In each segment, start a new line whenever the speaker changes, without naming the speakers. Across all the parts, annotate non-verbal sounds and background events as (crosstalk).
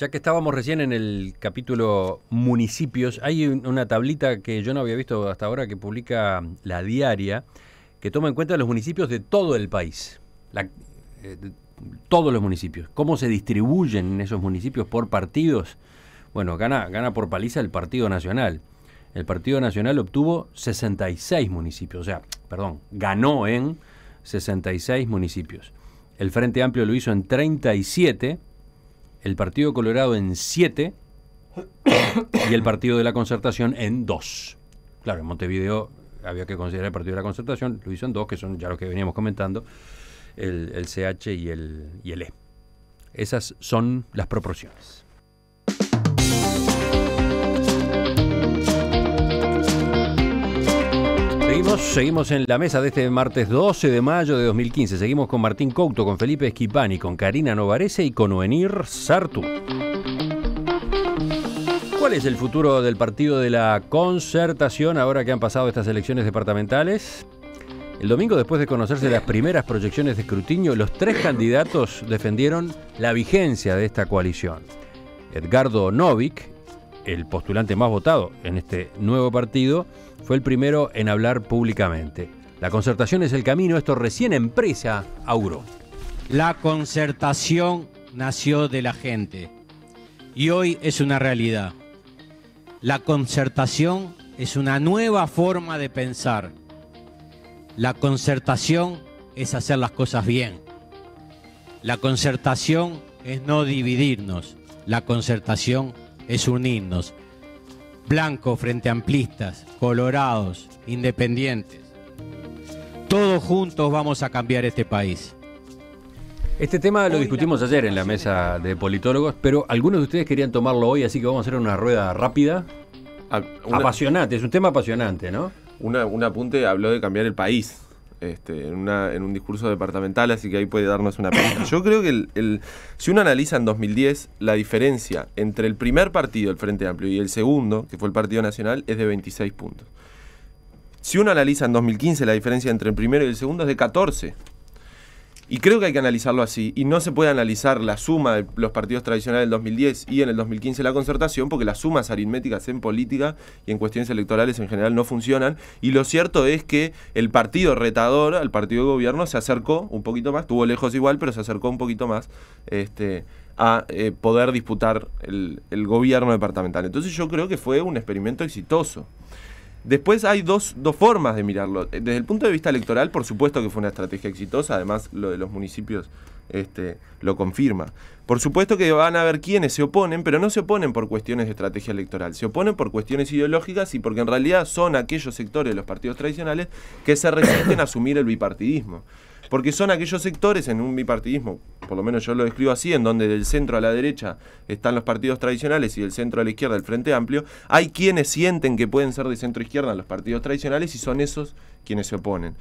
ya que estábamos recién en el capítulo municipios, hay una tablita que yo no había visto hasta ahora que publica la diaria, que toma en cuenta los municipios de todo el país. Eh, todos los municipios. ¿Cómo se distribuyen en esos municipios por partidos? Bueno, gana, gana por paliza el Partido Nacional. El Partido Nacional obtuvo 66 municipios, o sea, perdón, ganó en 66 municipios. El Frente Amplio lo hizo en 37 el Partido Colorado en 7 y el Partido de la Concertación en 2. Claro, en Montevideo había que considerar el Partido de la Concertación, lo hizo en dos, que son ya los que veníamos comentando, el, CH y el, y el E. Esas son las proporciones. Seguimos, en la mesa de este martes 12 de mayo de 2015. Seguimos con Martín Couto, con Felipe Esquipani, con Karina Novarese y con Oenir Sartu. ¿Cuál es el futuro del partido de la concertación ahora que han pasado estas elecciones departamentales? El domingo, después de conocerse las primeras proyecciones de escrutinio, los tres candidatos defendieron la vigencia de esta coalición. Edgardo Novik, el postulante más votado en este nuevo partido, fue el primero en hablar públicamente. La concertación es el camino, esto recién empresa Auro. La concertación nació de la gente y hoy es una realidad. La concertación es una nueva forma de pensar. La concertación es hacer las cosas bien. La concertación es no dividirnos. La concertación es unirnos. Blancos frente a amplistas, colorados, independientes. Todos juntos vamos a cambiar este país. Este tema lo discutimos ayer en la mesa de politólogos, pero algunos de ustedes querían tomarlo hoy, así que vamos a hacer una rueda rápida. Ah, apasionante, es un tema
apasionante, ¿no? un apunte habló de cambiar el país. Este, en, un discurso departamental, así que ahí puede darnos una pista. Yo creo que el, si uno analiza en 2010 la diferencia entre el primer partido, el Frente Amplio, y el segundo, que fue el Partido Nacional, es de 26 puntos. Si uno analiza en 2015 la diferencia entre el primero y el segundo es de 14. Y creo que hay que analizarlo así. Y no se puede analizar la suma de los partidos tradicionales del 2010 y en el 2015 la concertación, porque las sumas aritméticas en política y en cuestiones electorales en general no funcionan. Y lo cierto es que el partido retador al partido de gobierno se acercó un poquito más, estuvo lejos igual, pero se acercó un poquito más. Este, a eh, poder disputar el gobierno departamental. Entonces yo creo que fue un experimento exitoso. Después hay dos, dos formas de mirarlo. Desde el punto de vista electoral, por supuesto que fue una estrategia exitosa, además lo de los municipios este, lo confirma. Por supuesto que van a haber quienes se oponen, pero no se oponen por cuestiones de estrategia electoral, se oponen por cuestiones ideológicas y porque en realidad son aquellos sectores de los partidos tradicionales que se resisten a asumir el bipartidismo. Porque son aquellos sectores en un bipartidismo, por lo menos yo lo describo así, en donde del centro a la derecha están los partidos tradicionales y del centro a la izquierda el Frente Amplio, hay quienes sienten que pueden ser de centro izquierda los partidos tradicionales y son esos quienes se oponen.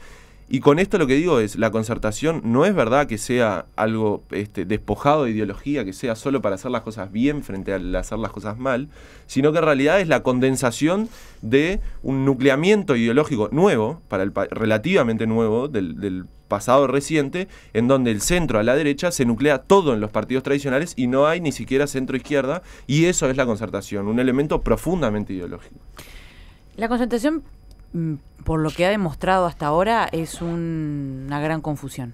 Y con esto lo que digo es, la concertación no es verdad que sea algo este, despojado de ideología, que sea solo para hacer las cosas bien frente a hacer las cosas mal, sino que en realidad es la condensación de un nucleamiento ideológico nuevo, para el, relativamente nuevo, del, del pasado reciente, en donde el centro a la derecha se nuclea todo en los partidos tradicionales y no hay ni siquiera centro-izquierda, y eso es la concertación, un elemento profundamente ideológico.
La concertación Mm, por lo que ha demostrado hasta ahora, es una gran confusión.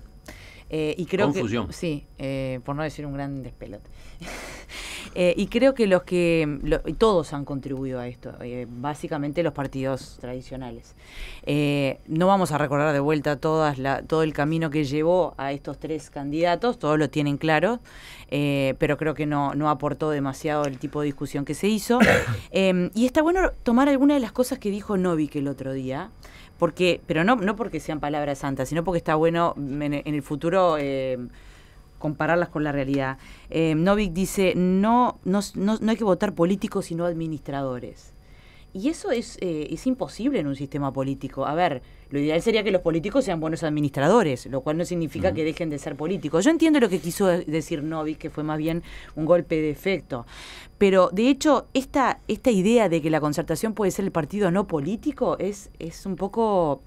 Eh, y creo confusión. que sí, eh, por no decir un gran despelote. (laughs) Eh, y creo que los que mm, todos han contribuido a esto, eh, básicamente los partidos tradicionales. Eh, no vamos a recordar de vuelta todas todo el camino que llevó a estos tres candidatos, todos lo tienen claro, pero creo que no, no aportó demasiado el tipo de discusión que se hizo. (coughs) Em, y está bueno tomar alguna de las cosas que dijo Novik el otro día porque, pero no, no porque sean palabras santas, sino porque está bueno mm, en, el futuro em, compararlas con la realidad. Eh, Novik dice, no, no, no, hay que votar políticos sino administradores. Y eso es, eh, es imposible en un sistema político. A ver, lo ideal sería que los políticos sean buenos administradores, lo cual no significa que dejen de ser políticos. Yo entiendo lo que quiso decir Novik, que fue más bien un golpe de efecto. Pero, de hecho, esta, esta idea de que la concertación puede ser el partido no político es, es un poco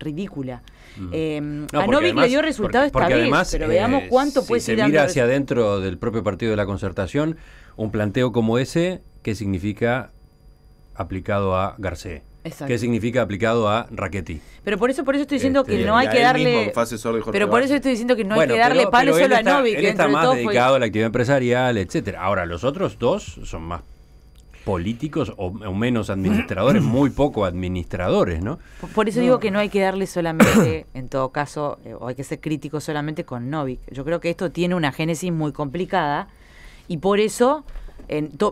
ridícula. Mm. Eh, a le dio resultado esta vez, pero veamos eh, cuánto puede si se mira hacia
adentro del propio partido de la concertación, un planteo como ese, ¿qué significa aplicado a Garcés? ¿Qué significa aplicado a Raquetti?
Pero por eso, por eso estoy diciendo que este, no hay que darle.
Pero por eso estoy
diciendo que no hay que darle palo solo a Novik. Él está más dedicado
a la actividad empresarial, etcétera. Ahora, los otros dos son más políticos o, menos administradores, (clears throat) muy poco administradores, ¿no?
Por, eso digo que no hay que darle solamente, en todo caso, eh, o hay que ser crítico solamente con Novik. Yo creo que esto tiene una génesis muy complicada y por eso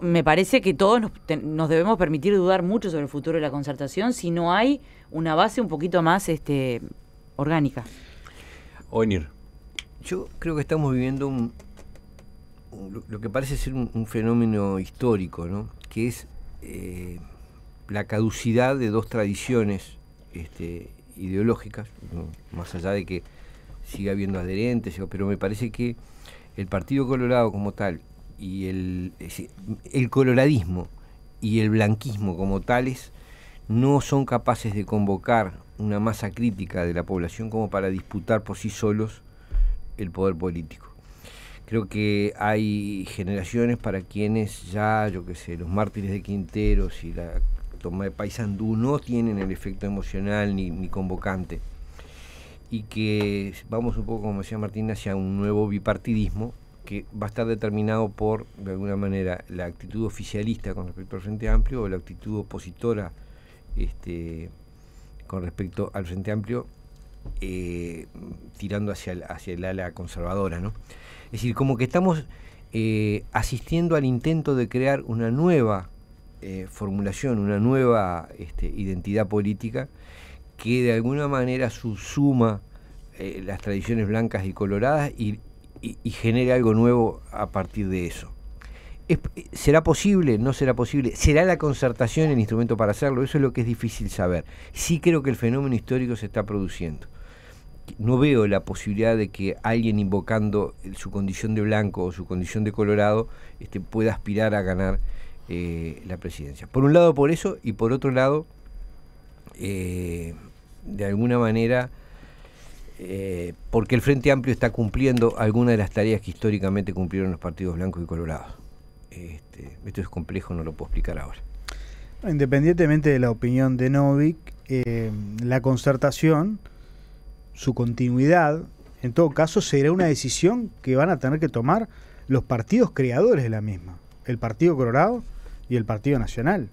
me parece que todos nos, debemos permitir dudar mucho sobre el futuro de la concertación si no hay una base un poquito más este, orgánica.
Oenir. Yo creo que estamos viviendo un, lo, que parece ser un, fenómeno histórico, ¿no? que es eh, la caducidad de dos tradiciones este, ideológicas, más allá de que siga habiendo adherentes, pero me parece que el Partido Colorado como tal y el, el coloradismo y el blanquismo como tales no son capaces de convocar una masa crítica de la población como para disputar por sí solos el poder político. Creo que hay generaciones para quienes ya, yo qué sé, los mártires de Quinteros y la toma de Paysandú no tienen el efecto emocional ni, ni convocante. Y que vamos un poco, como decía Martín, hacia un nuevo bipartidismo que va a estar determinado por, de alguna manera, la actitud oficialista con respecto al Frente Amplio o la actitud opositora este, con respecto al Frente Amplio, eh, tirando hacia el, hacia el ala conservadora. ¿no? Es decir, como que estamos eh, asistiendo al intento de crear una nueva eh, formulación, una nueva este, identidad política que de alguna manera subsuma eh, las tradiciones blancas y coloradas y, genere algo nuevo a partir de eso. será posible? ¿Será la concertación el instrumento para hacerlo? Eso es lo que es difícil saber. Sí creo que el fenómeno histórico se está produciendo no veo la posibilidad de que alguien invocando su condición de blanco o su condición de colorado este, pueda aspirar a ganar eh, la presidencia. Por un lado por eso y por otro lado, eh, de alguna manera, eh, porque el Frente Amplio está cumpliendo algunas de las tareas que históricamente cumplieron los partidos blancos y colorados. Este, esto es complejo, no lo puedo explicar ahora.
Independientemente de la opinión de Novik, la concertación su continuidad, en todo caso, será una decisión que van a tener que tomar los partidos creadores de la misma, el Partido Colorado y el Partido Nacional.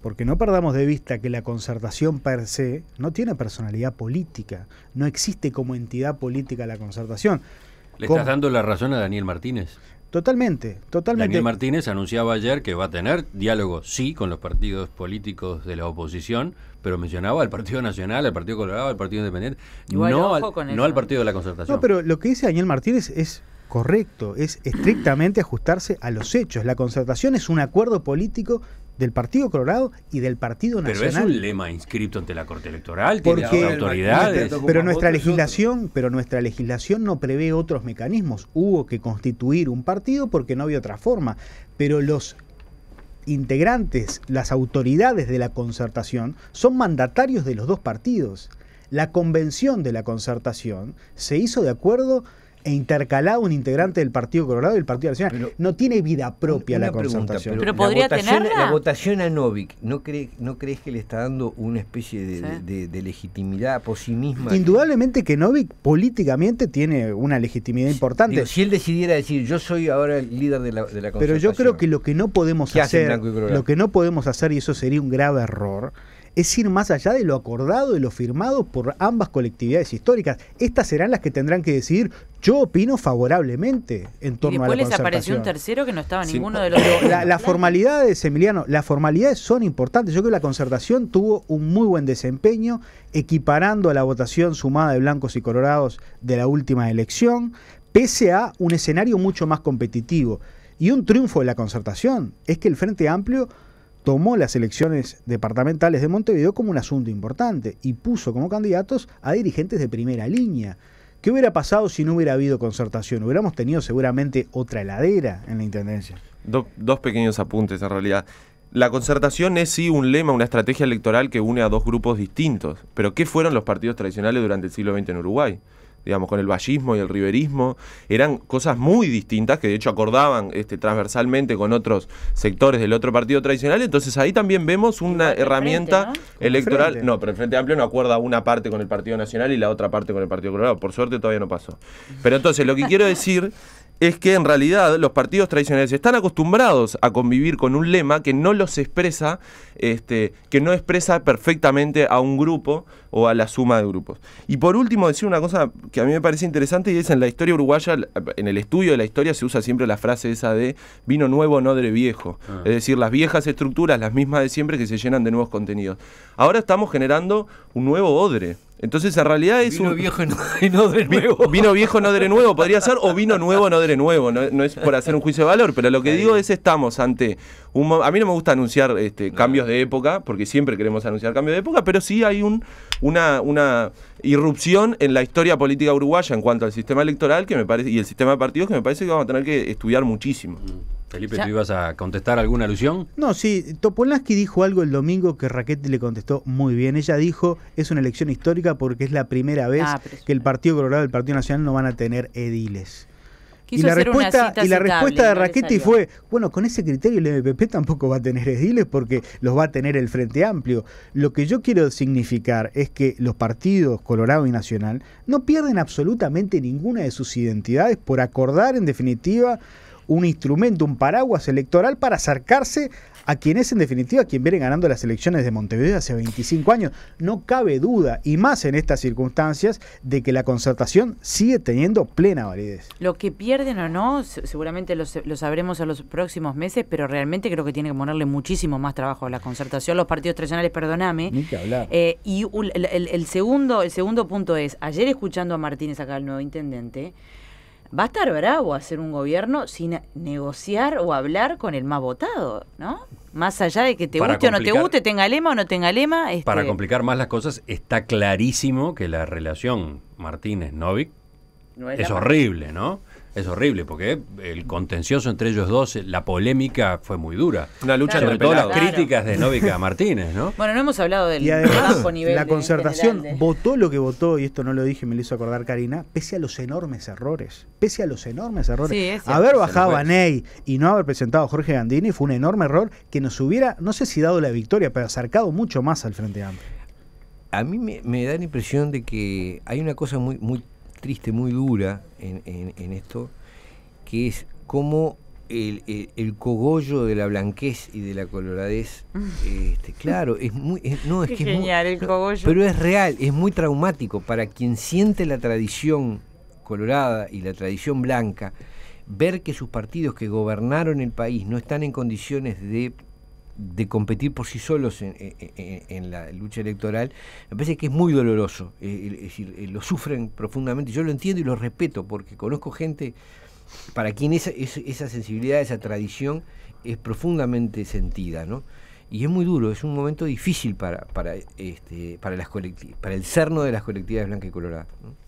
Porque no perdamos de vista que la concertación per se no tiene personalidad política, no existe como entidad política la concertación. ¿Le estás
dando la razón a Daniel Martínez?
Totalmente, totalmente. Daniel
Martínez anunciaba ayer que va a tener diálogo, sí, con los partidos políticos de la oposición, pero mencionaba al Partido Nacional, al Partido Colorado, al Partido Independiente, no, al, no al Partido de la Concertación. No,
pero lo que dice Daniel Martínez es correcto, es estrictamente ajustarse a los hechos. La concertación es un acuerdo político del Partido Colorado y del Partido Nacional. Pero es un
lema inscrito ante la Corte Electoral, tiene autoridades. Pero nuestra
legislación, pero nuestra legislación no prevé otros mecanismos. Hubo que constituir un partido porque no había otra forma. Pero los integrantes, las autoridades de la concertación, son mandatarios de los dos partidos. La convención de la concertación se hizo de acuerdo e intercalado un integrante del Partido Colorado y el Partido Nacional. no tiene vida propia la concertación. pero, podría la votación, La
votación a Novik, ¿no, cree, ¿no crees que le está dando una especie de, legitimidad por sí misma?
Indudablemente que Novik políticamente tiene una legitimidad importante. pero si
él decidiera decir, yo soy ahora el líder de la, la Pero yo
creo que lo que no podemos hacer, lo que no podemos hacer, y eso sería un grave error, es ir más allá de lo acordado de lo firmado por ambas colectividades históricas. Estas serán las que tendrán que decidir. Yo opino favorablemente en torno y después les apareció un
tercero que no estaba ninguno de los dos.
las formalidades, Emiliano, las formalidades son importantes. Yo creo que la concertación tuvo un muy buen desempeño, equiparando a la votación sumada de blancos y colorados de la última elección, pese a un escenario mucho más competitivo. Y un triunfo de la concertación es que el Frente Amplio tomó las elecciones departamentales de Montevideo como un asunto importante y puso como candidatos a dirigentes de primera línea. ¿Qué hubiera pasado si no hubiera habido concertación? Hubiéramos tenido seguramente otra heladera en la Intendencia.
dos pequeños apuntes en realidad. La concertación es sí un lema, una estrategia electoral que une a dos grupos distintos. Pero ¿qué fueron los partidos tradicionales durante el siglo XX en Uruguay? digamos, con el vallismo y el riverismo, eran cosas muy distintas que de hecho acordaban este, transversalmente con otros sectores del otro partido tradicional, entonces ahí también vemos una herramienta electoral, no, pero el Frente Amplio no acuerda una parte con el Partido Nacional y la otra parte con el Partido Colorado, por suerte todavía no pasó. Pero entonces lo que quiero decir es que en realidad los partidos tradicionales están acostumbrados a convivir con un lema que no los expresa, este, que no expresa perfectamente a un grupo o a la suma de grupos. Y por último, decir una cosa que a mí me parece interesante y es en la historia uruguaya, en el estudio de la historia se usa siempre la frase esa de vino nuevo, no de viejo. Ah. Es decir, las viejas estructuras, las mismas de siempre que se llenan de nuevos contenidos. Ahora estamos generando un nuevo odre. Entonces, en realidad es vino Viejo (laughs) no de nuevo. Vino viejo no de nuevo, podría ser, o vino nuevo no de nuevo. No, es por hacer un juicio de valor, pero lo que digo es: estamos ante. Un, a mí no me gusta anunciar este, cambios de época, porque siempre queremos anunciar cambios de época, pero sí hay un una, una irrupción en la historia política uruguaya en cuanto al sistema electoral que me parece y el sistema de partidos que me parece que vamos a tener que estudiar muchísimo. Mm. Felipe, ¿tú ibas a contestar alguna alusión?
No, sí. Topolansky dijo algo el domingo que Raquete le contestó muy bien. Ella dijo, es una elección histórica porque es la primera vez ah, que el Partido Colorado y el Partido Nacional no van a tener ediles
y la, respuesta, y la respuesta de Raquetti fue,
bueno, con ese criterio el MPP tampoco va a tener ediles porque los va a tener el Frente Amplio. Lo que yo quiero significar es que los partidos Colorado y Nacional no pierden absolutamente ninguna de sus identidades por acordar en definitiva un instrumento, un paraguas electoral para acercarse a quien es en definitiva quien viene ganando las elecciones de Montevideo hace 25 años. No cabe duda, y más en estas circunstancias, de que la concertación sigue teniendo plena validez.
Lo que pierden o no, seguramente lo, sabremos en los próximos meses, pero realmente creo que tiene que ponerle muchísimo más trabajo a la concertación, los partidos tradicionales, perdóname. Ni que hablar. Eh, y el, segundo, el segundo punto es, ayer escuchando a Martínez acá, el nuevo intendente, va a estar bravo hacer un gobierno sin negociar o hablar con el más votado, ¿no? Más allá de que te guste o no te guste, tenga lema o no tenga lema. Para este
complicar más las cosas, está clarísimo que la relación martínez novic
es horrible,
¿no? es horrible, porque el contencioso entre ellos dos, la polémica fue muy dura. Una lucha entre todas las críticas de Novica Martínez, ¿no? (laughs)
Bueno, no hemos hablado del bajo nivel La
concertación votó lo que votó, y esto no lo dije, me lo hizo acordar Karina, pese a los enormes errores. Pese a los enormes errores. haber bajado a Ney y no haber presentado a Jorge Gandini fue un enorme error que nos hubiera, no sé si dado la victoria, pero acercado mucho más al Frente
Amplio. A mí me, me da la impresión de que hay una cosa muy, muy triste, muy dura en, esto, que es como el, cogollo de la blanquez y de la coloradez, (laughs) este, claro, es muy,
genial, el cogollo. pero es
real, es muy traumático para quien siente la tradición colorada y la tradición blanca, ver que sus partidos que gobernaron el país no están en condiciones de de competir por sí solos en, la lucha electoral, me parece que es muy doloroso. Eh, eh, es decir, eh, lo sufren profundamente. Yo lo entiendo y lo respeto porque conozco gente para quien esa, esa sensibilidad, esa tradición es profundamente sentida, ¿no? Y es muy duro, es un momento difícil para, para, este, para, las para el cerno de las colectividades blancas y coloradas.